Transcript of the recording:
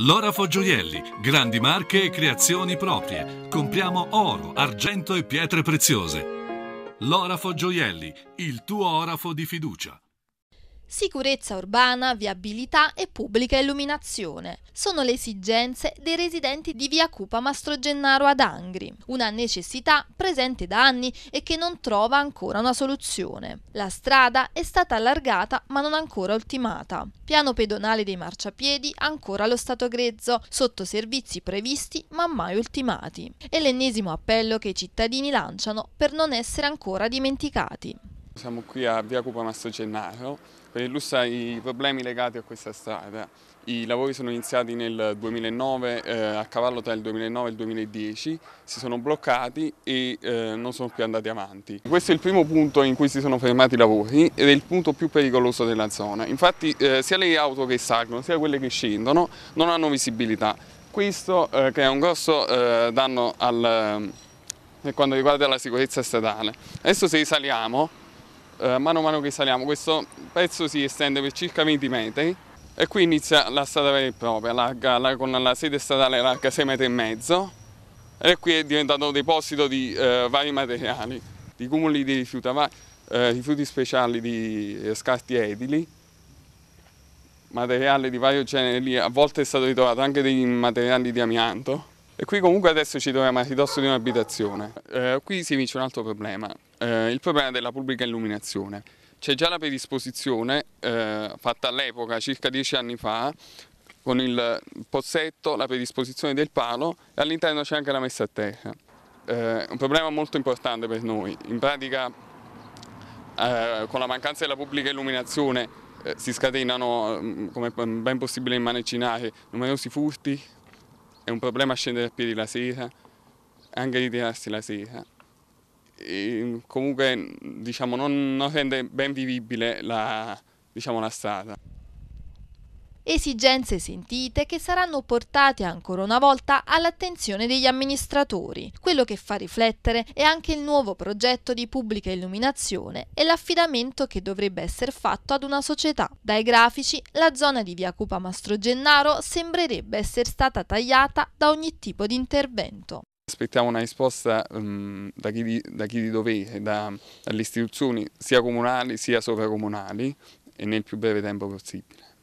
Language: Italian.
L'Orafo Gioielli, grandi marche e creazioni proprie. Compriamo oro, argento e pietre preziose. L'Orafo Gioielli, il tuo orafo di fiducia. Sicurezza urbana, viabilità e pubblica illuminazione sono le esigenze dei residenti di via Cupa Mastro Gennaro ad Angri, una necessità presente da anni e che non trova ancora una soluzione. La strada è stata allargata ma non ancora ultimata. Piano pedonale dei marciapiedi ancora allo stato grezzo, sotto servizi previsti ma mai ultimati. È l'ennesimo appello che i cittadini lanciano per non essere ancora dimenticati. Siamo qui a Via Cupa Mastro Gennaro per illustrare i problemi legati a questa strada. I lavori sono iniziati nel 2009, eh, a cavallo tra il 2009 e il 2010, si sono bloccati e eh, non sono più andati avanti. Questo è il primo punto in cui si sono fermati i lavori ed è il punto più pericoloso della zona. Infatti eh, sia le auto che salgono sia quelle che scendono non hanno visibilità. Questo eh, crea un grosso eh, danno al, eh, per quanto riguarda la sicurezza stradale. Adesso se saliamo eh, mano a mano che saliamo questo pezzo si estende per circa 20 metri e qui inizia la strada vera e propria, larga, larga, con la sede stradale larga 6 metri e mezzo e qui è diventato deposito di eh, vari materiali, di cumuli di rifiuti, eh, rifiuti speciali di eh, scarti edili, materiali di vario genere lì, a volte è stato ritrovato anche dei materiali di amianto. E qui comunque adesso ci troviamo a ridosso di un'abitazione. Eh, qui si vince un altro problema, eh, il problema della pubblica illuminazione. C'è già la predisposizione eh, fatta all'epoca, circa dieci anni fa, con il pozzetto, la predisposizione del palo e all'interno c'è anche la messa a terra. Eh, un problema molto importante per noi, in pratica eh, con la mancanza della pubblica illuminazione eh, si scatenano, mm, come ben possibile immaginare, numerosi furti, è un problema scendere a piedi la sera, anche ritirarsi la sera eh, comunque diciamo, non, non, rende ben vivibile la, diciamo, la strada. Esigenze sentite che saranno portate ancora una volta all'attenzione degli amministratori. Quello che fa riflettere è anche il nuovo progetto di pubblica illuminazione e l'affidamento che dovrebbe essere fatto ad una società. Dai grafici, la zona di via Cupa Mastro Gennaro sembrerebbe essere stata tagliata da ogni tipo di intervento. Aspettiamo una risposta um, da, chi di, da, chi di, dovere, da, dalle istituzioni sia comunali sia sovracomunali e nel più breve tempo possibile.